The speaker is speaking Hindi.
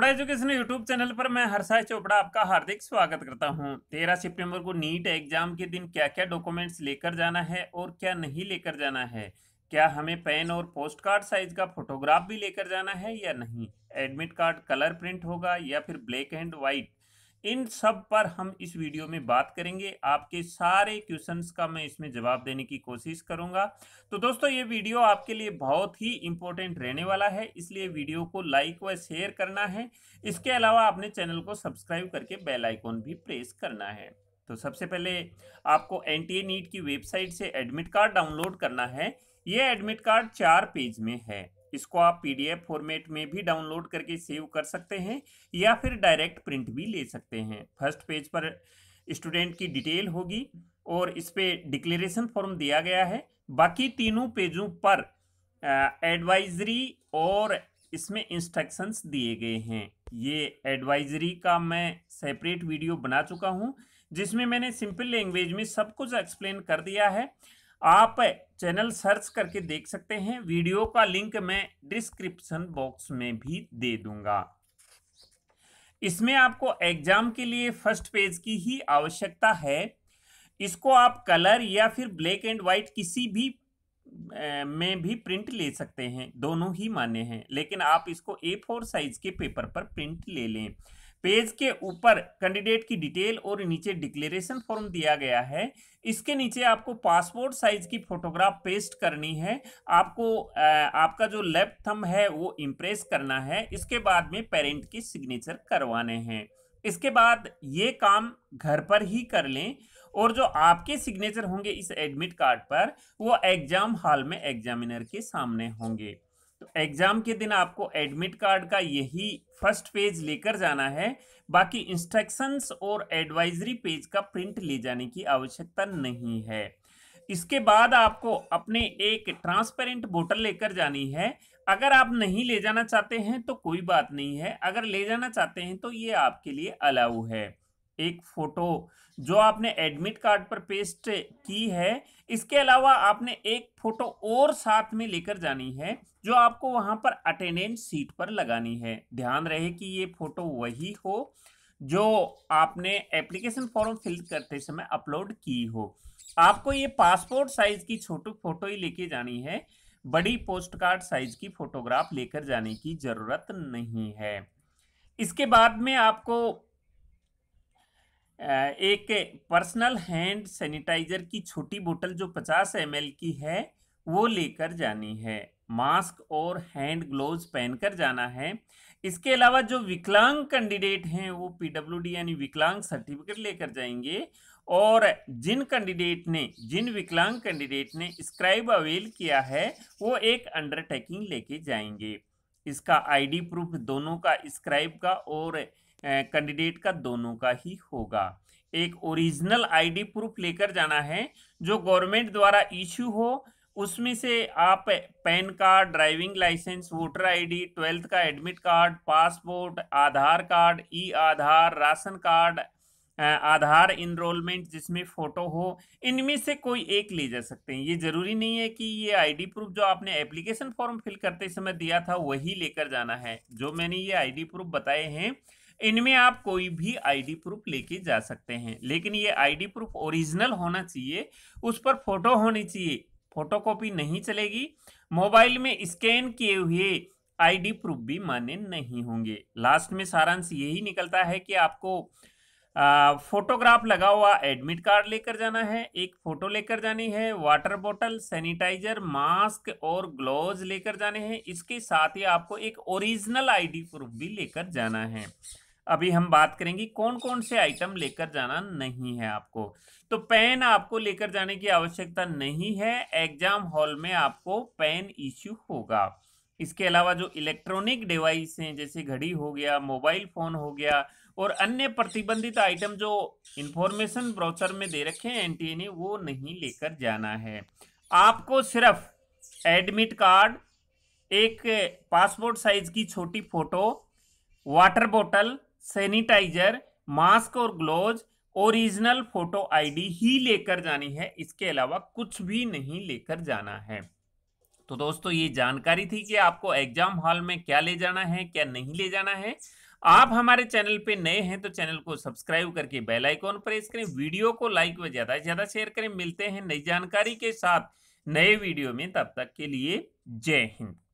चोपड़ा एजुकेशन यूट्यूब चैनल पर मैं हर्षा चोपड़ा आपका हार्दिक स्वागत करता हूं। तेरह सितंबर को नीट एग्जाम के दिन क्या क्या डॉक्यूमेंट्स लेकर जाना है और क्या नहीं लेकर जाना है क्या हमें पेन और पोस्ट कार्ड साइज का फोटोग्राफ भी लेकर जाना है या नहीं एडमिट कार्ड कलर प्रिंट होगा या फिर ब्लैक एंड व्हाइट इन सब पर हम इस वीडियो में बात करेंगे आपके सारे क्वेश्चंस का मैं इसमें जवाब देने की कोशिश करूंगा तो दोस्तों ये वीडियो आपके लिए बहुत ही इंपॉर्टेंट रहने वाला है इसलिए वीडियो को लाइक व शेयर करना है इसके अलावा आपने चैनल को सब्सक्राइब करके बेल आइकॉन भी प्रेस करना है तो सबसे पहले आपको एन टी नीट की वेबसाइट से एडमिट कार्ड डाउनलोड करना है ये एडमिट कार्ड चार पेज में है इसको आप पीडीएफ फॉर्मेट में भी डाउनलोड करके सेव कर सकते हैं या फिर डायरेक्ट प्रिंट भी ले सकते हैं फर्स्ट पेज पर स्टूडेंट की डिटेल होगी और इस पर डिक्लेरेशन फॉर्म दिया गया है बाकी तीनों पेजों पर एडवाइजरी और इसमें इंस्ट्रक्शंस दिए गए हैं ये एडवाइजरी का मैं सेपरेट वीडियो बना चुका हूँ जिसमें मैंने सिंपल लैंग्वेज में सब कुछ एक्सप्लेन कर दिया है आप चैनल सर्च करके देख सकते हैं वीडियो का लिंक मैं डिस्क्रिप्शन बॉक्स में भी दे दूंगा इसमें आपको एग्जाम के लिए फर्स्ट पेज की ही आवश्यकता है इसको आप कलर या फिर ब्लैक एंड वाइट किसी भी में भी प्रिंट ले सकते हैं दोनों ही मान्य हैं लेकिन आप इसको ए फोर साइज के पेपर पर प्रिंट ले लें पेज के ऊपर कैंडिडेट की डिटेल और नीचे डिक्लेरेशन फॉर्म दिया गया है इसके नीचे आपको पासपोर्ट साइज की फोटोग्राफ पेस्ट करनी है आपको आपका जो लेफ्ट थंब है वो इम्प्रेस करना है इसके बाद में पेरेंट की सिग्नेचर करवाने हैं इसके बाद ये काम घर पर ही कर लें और जो आपके सिग्नेचर होंगे इस एडमिट कार्ड पर वो एग्जाम हॉल में एग्जामिनर के सामने होंगे एग्जाम के दिन आपको एडमिट कार्ड का यही फर्स्ट पेज लेकर जाना है बाकी इंस्ट्रक्शंस और एडवाइजरी पेज का प्रिंट ले जाने की आवश्यकता नहीं है इसके बाद आपको अपने एक ट्रांसपेरेंट बोतल लेकर जानी है अगर आप नहीं ले जाना चाहते हैं तो कोई बात नहीं है अगर ले जाना चाहते हैं तो ये आपके लिए अलाउ है एक फ़ोटो जो आपने एडमिट कार्ड पर पेस्ट की है इसके अलावा आपने एक फ़ोटो और साथ में लेकर जानी है जो आपको वहां पर अटेंडेंस सीट पर लगानी है ध्यान रहे कि ये फ़ोटो वही हो जो आपने एप्लीकेशन फॉर्म फिल करते समय अपलोड की हो आपको ये पासपोर्ट साइज़ की छोटी फ़ोटो ही लेके जानी है बड़ी पोस्ट कार्ड साइज की फ़ोटोग्राफ लेकर जाने की ज़रूरत नहीं है इसके बाद में आपको एक पर्सनल हैंड सैनिटाइजर की छोटी बोतल जो 50 एम की है वो लेकर जानी है मास्क और हैंड ग्लोव्स पहनकर जाना है इसके अलावा जो विकलांग कैंडिडेट हैं वो डी यानी विकलांग सर्टिफिकेट लेकर जाएंगे और जिन कैंडिडेट ने जिन विकलांग कैंडिडेट ने स्क्राइब अवेल किया है वो एक अंडरटेकिंग लेके जाएंगे इसका आईडी प्रूफ दोनों का स्क्राइब का और कैंडिडेट का दोनों का ही होगा एक ओरिजिनल आईडी प्रूफ लेकर जाना है जो गवर्नमेंट द्वारा इश्यू हो उसमें से आप PAN card driving licence voter ID twelfth का admit card passport Aadhaar card e Aadhaar ration card Aadhaar enrolment जिसमें फ़ोटो हो इनमें से कोई एक ले जा सकते हैं ये ज़रूरी नहीं है कि ये आईडी प्रूफ जो आपने एप्लीकेशन फॉर्म फिल करते समय दिया था वही लेकर जाना है जो मैंने ये आईडी प्रूफ बताए हैं इनमें आप कोई भी आईडी प्रूफ लेके जा सकते हैं लेकिन ये आईडी प्रूफ ओरिजिनल होना चाहिए उस पर फोटो होनी चाहिए फोटोकॉपी नहीं चलेगी मोबाइल में स्कैन किए हुए आईडी प्रूफ भी मान्य नहीं होंगे लास्ट में सारांश यही निकलता है कि आपको आ, फोटोग्राफ लगा हुआ एडमिट कार्ड लेकर जाना है एक फ़ोटो लेकर जानी है वाटर बोतल सैनिटाइजर मास्क और ग्लोव लेकर जाने हैं इसके साथ ही आपको एक ओरिजिनल आईडी प्रूफ भी लेकर जाना है अभी हम बात करेंगे कौन कौन से आइटम लेकर जाना नहीं है आपको तो पेन आपको लेकर जाने की आवश्यकता नहीं है एग्जाम हॉल में आपको पेन इश्यू होगा इसके अलावा जो इलेक्ट्रॉनिक डिवाइस हैं जैसे घड़ी हो गया मोबाइल फ़ोन हो गया और अन्य प्रतिबंधित आइटम जो इन्फॉर्मेशन ब्राउचर में दे रखे हैं एन ने e, वो नहीं लेकर जाना है आपको सिर्फ एडमिट कार्ड एक पासपोर्ट साइज की छोटी फ़ोटो वाटर बोतल सैनिटाइजर मास्क और ग्लोव ओरिजिनल फोटो आईडी ही लेकर जानी है इसके अलावा कुछ भी नहीं लेकर जाना है तो दोस्तों ये जानकारी थी कि आपको एग्जाम हॉल में क्या ले जाना है क्या नहीं ले जाना है आप हमारे चैनल पे नए हैं तो चैनल को सब्सक्राइब करके बेल आइकॉन प्रेस करें वीडियो को लाइक व ज्यादा से ज्यादा शेयर करें मिलते हैं नई जानकारी के साथ नए वीडियो में तब तक के लिए जय हिंद